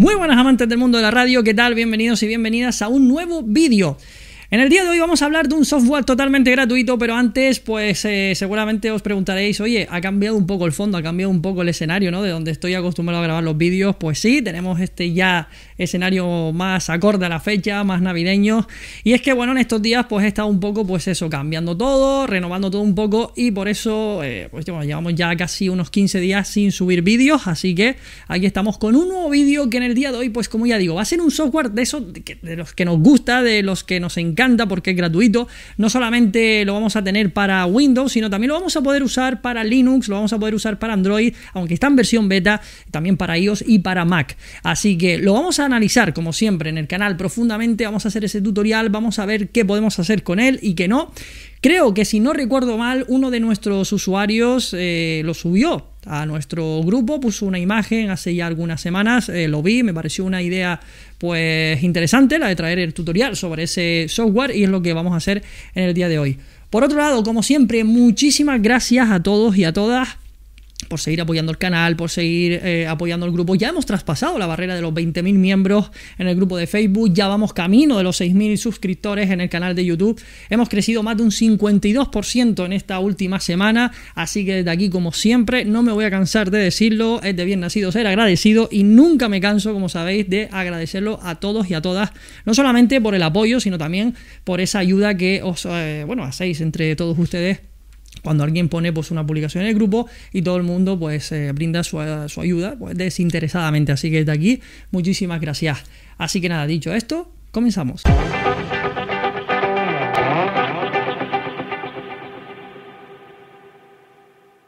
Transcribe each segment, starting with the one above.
Muy buenas amantes del mundo de la radio, ¿qué tal? Bienvenidos y bienvenidas a un nuevo vídeo. En el día de hoy vamos a hablar de un software totalmente gratuito, pero antes, pues eh, seguramente os preguntaréis, oye, ha cambiado un poco el fondo, ha cambiado un poco el escenario, ¿no? De donde estoy acostumbrado a grabar los vídeos, pues sí, tenemos este ya escenario más acorde a la fecha, más navideño. Y es que, bueno, en estos días, pues he estado un poco, pues eso, cambiando todo, renovando todo un poco, y por eso, eh, pues llevamos ya casi unos 15 días sin subir vídeos, así que aquí estamos con un nuevo vídeo que en el día de hoy, pues como ya digo, va a ser un software de esos, de los que nos gusta, de los que nos encanta porque es gratuito. No solamente lo vamos a tener para Windows, sino también lo vamos a poder usar para Linux, lo vamos a poder usar para Android, aunque está en versión beta, también para iOS y para Mac. Así que lo vamos a analizar, como siempre, en el canal profundamente. Vamos a hacer ese tutorial, vamos a ver qué podemos hacer con él y qué no. Creo que si no recuerdo mal, uno de nuestros usuarios eh, lo subió a nuestro grupo, puso una imagen hace ya algunas semanas, eh, lo vi, me pareció una idea pues interesante la de traer el tutorial sobre ese software y es lo que vamos a hacer en el día de hoy. Por otro lado, como siempre, muchísimas gracias a todos y a todas por seguir apoyando el canal, por seguir eh, apoyando el grupo. Ya hemos traspasado la barrera de los 20.000 miembros en el grupo de Facebook, ya vamos camino de los 6.000 suscriptores en el canal de YouTube. Hemos crecido más de un 52% en esta última semana, así que desde aquí, como siempre, no me voy a cansar de decirlo, es de bien nacido ser agradecido y nunca me canso, como sabéis, de agradecerlo a todos y a todas, no solamente por el apoyo, sino también por esa ayuda que os, eh, bueno, hacéis entre todos ustedes cuando alguien pone pues, una publicación en el grupo y todo el mundo pues, eh, brinda su, ayuda pues, desinteresadamente. Así que desde aquí, muchísimas gracias. Así que nada, dicho esto, comenzamos.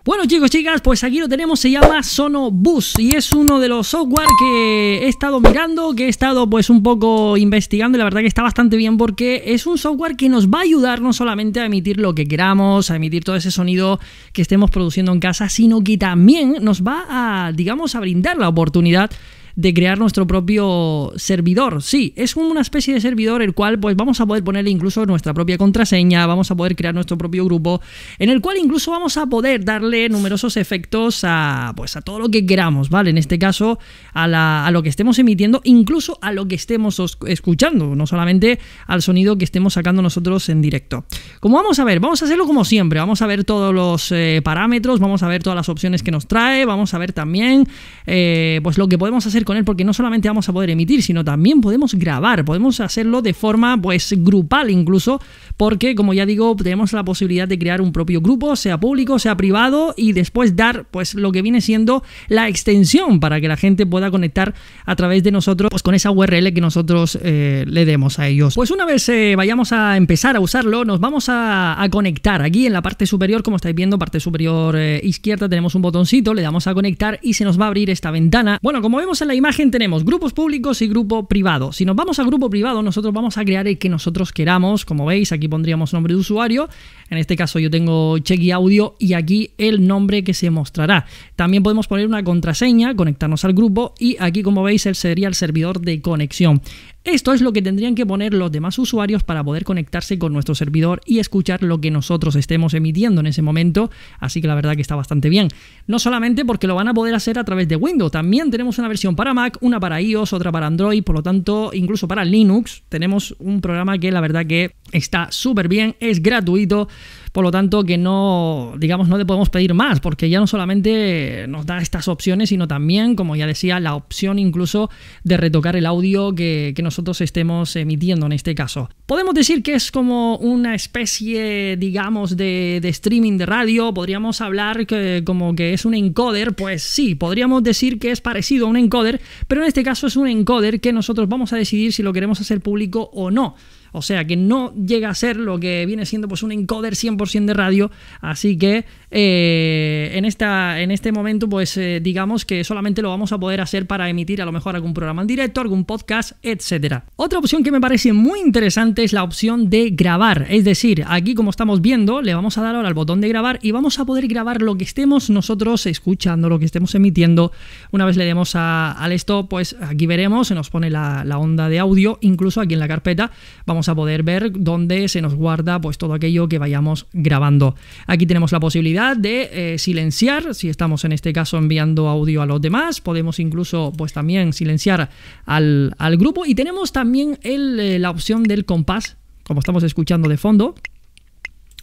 Bueno chicos, chicas, pues aquí lo tenemos, se llama Sonobus y es uno de los software que he estado mirando, que he estado pues un poco investigando y la verdad que está bastante bien porque es un software que nos va a ayudar no solamente a emitir lo que queramos, a emitir todo ese sonido que estemos produciendo en casa, sino que también nos va a, digamos, a brindar la oportunidad de crear nuestro propio servidor. Sí, es una especie de servidor el cual pues vamos a poder ponerle incluso nuestra propia contraseña, vamos a poder crear nuestro propio grupo, en el cual incluso vamos a poder darle numerosos efectos a pues a todo lo que queramos, ¿vale? En este caso a, lo que estemos emitiendo, incluso a lo que estemos escuchando, no solamente al sonido que estemos sacando nosotros en directo. Como vamos a ver, vamos a hacerlo como siempre, vamos a ver todos los eh, parámetros, vamos a ver todas las opciones que nos trae, vamos a ver también eh, pues lo que podemos hacer con él, porque no solamente vamos a poder emitir, sino también podemos grabar, podemos hacerlo de forma pues grupal incluso, porque como ya digo, tenemos la posibilidad de crear un propio grupo, sea público, sea privado, y después dar pues lo que viene siendo la extensión para que la gente pueda conectar a través de nosotros, pues con esa URL que nosotros eh, le demos a ellos. Pues una vez eh, vayamos a empezar a usarlo, nos vamos a, conectar. Aquí en la parte superior, como estáis viendo, parte superior eh, izquierda, tenemos un botoncito, le damos a conectar y se nos va a abrir esta ventana. Bueno, como vemos en la imagen tenemos grupos públicos y grupo privado. Si nos vamos a grupo privado, nosotros vamos a crear el que nosotros queramos. Como veis, aquí pondríamos nombre de usuario. En este caso yo tengo check y audio y aquí el nombre que se mostrará. También podemos poner una contraseña, conectarnos al grupo y aquí como veis el sería el servidor de conexión. Esto es lo que tendrían que poner los demás usuarios para poder conectarse con nuestro servidor y escuchar lo que nosotros estemos emitiendo en ese momento, así que la verdad que está bastante bien. No solamente porque lo van a poder hacer a través de Windows, también tenemos una versión para Mac, una para iOS, otra para Android, por lo tanto, incluso para Linux tenemos un programa que la verdad que está súper bien, es gratuito, por lo tanto, que no, digamos, no le podemos pedir más, porque ya no solamente nos da estas opciones, sino también, como ya decía, la opción incluso de retocar el audio que, nosotros estemos emitiendo en este caso. Podemos decir que es como una especie, digamos, de, streaming de radio, podríamos hablar como que es un encoder, pues sí, podríamos decir que es parecido a un encoder, pero en este caso es un encoder que nosotros vamos a decidir si lo queremos hacer público o no. O sea que no llega a ser lo que viene siendo pues un encoder 100% de radio. Así que eh, en, esta, en este momento pues eh, digamos que solamente lo vamos a poder hacer para emitir a lo mejor algún programa en directo, algún podcast, etc. Otra opción que me parece muy interesante es la opción de grabar. Es decir, aquí como estamos viendo le vamos a dar ahora al botón de grabar y vamos a poder grabar lo que estemos nosotros escuchando, lo que estemos emitiendo. Una vez le demos a, al stop pues aquí veremos, se nos pone la, la onda de audio, incluso aquí en la carpeta vamos a poder ver dónde se nos guarda pues todo aquello que vayamos grabando. Aquí tenemos la posibilidad de eh, silenciar, si estamos en este caso enviando audio a los demás, podemos incluso pues también silenciar al, grupo y tenemos también el, eh, la opción del compás, como estamos escuchando de fondo,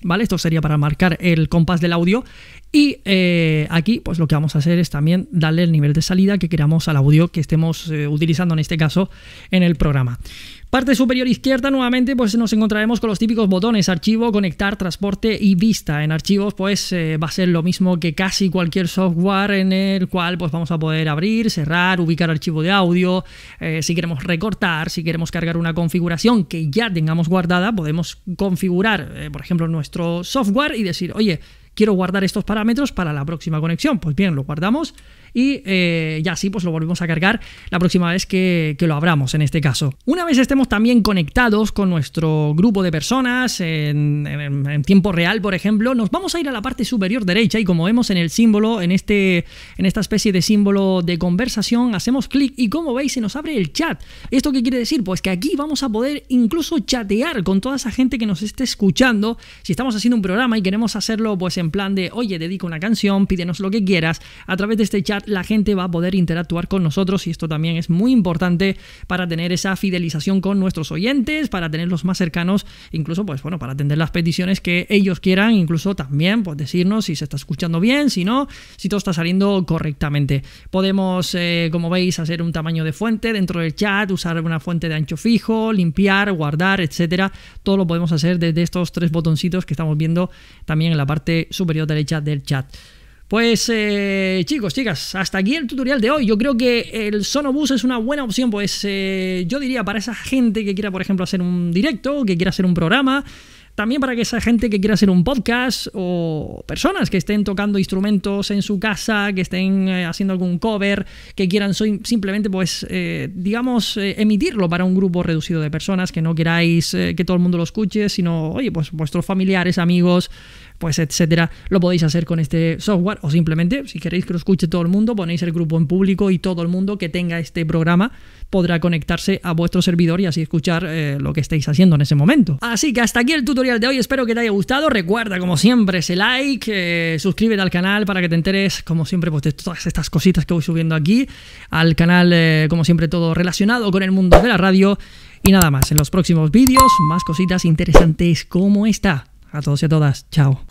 ¿vale? Esto sería para marcar el compás del audio. Y eh, aquí, pues lo que vamos a hacer es también darle el nivel de salida que queramos al audio que estemos utilizando en este caso en el programa. Parte superior izquierda nuevamente pues nos encontraremos con los típicos botones archivo, conectar, transporte y vista. En archivos pues eh, va a ser lo mismo que casi cualquier software en el cual pues vamos a poder abrir, cerrar, ubicar archivo de audio, eh, si queremos recortar, si queremos cargar una configuración que ya tengamos guardada, podemos configurar eh, por ejemplo nuestro software y decir, oye, quiero guardar estos parámetros para la próxima conexión. Pues bien, lo guardamos y eh, ya sí pues lo volvemos a cargar la próxima vez que, lo abramos en este caso. Una vez estemos también conectados con nuestro grupo de personas en, tiempo real, por ejemplo, nos vamos a ir a la parte superior derecha y como vemos en el símbolo, en, este, en esta especie de símbolo de conversación, hacemos clic y como veis se nos abre el chat. ¿Esto qué quiere decir? Pues que aquí vamos a poder incluso chatear con toda esa gente que nos esté escuchando. Si estamos haciendo un programa y queremos hacerlo pues en plan de, oye, dedico una canción, pídenos lo que quieras. A través de este chat la gente va a poder interactuar con nosotros y esto también es muy importante para tener esa fidelización con nuestros oyentes, para tenerlos más cercanos, incluso pues bueno, para atender las peticiones que ellos quieran, incluso también pues decirnos si se está escuchando bien, si no, si todo está saliendo correctamente. Podemos, eh, como veis, hacer un tamaño de fuente dentro del chat, usar una fuente de ancho fijo, limpiar, guardar, etcétera. Todo lo podemos hacer desde estos tres botoncitos que estamos viendo también en la parte superior superior chat del chat. Pues eh, chicos, chicas, hasta aquí el tutorial de hoy. Yo creo que el Sonobus es una buena opción, pues eh, yo diría para esa gente que quiera, por ejemplo, hacer un directo, que quiera hacer un programa, también para que esa gente que quiera hacer un podcast o personas que estén tocando instrumentos en su casa, que estén eh, haciendo algún cover, que quieran simplemente, pues, eh, digamos, eh, emitirlo para un grupo reducido de personas, que no queráis que todo el mundo lo escuche, sino, oye, pues vuestros familiares, amigos, pues etcétera, lo podéis hacer con este software o simplemente si queréis que lo escuche todo el mundo, ponéis el grupo en público y todo el mundo que tenga este programa podrá conectarse a vuestro servidor y así escuchar lo que estáis haciendo en ese momento. Así que hasta aquí el tutorial de hoy. Espero que te haya gustado. Recuerda, como siempre, ese like, eh, suscríbete al canal para que te enteres, como siempre, pues, de todas estas cositas que voy subiendo aquí. Al canal, eh, como siempre, todo relacionado con el mundo de la radio. Y nada más, en los próximos vídeos, más cositas interesantes como esta. A todos y a todas, chao.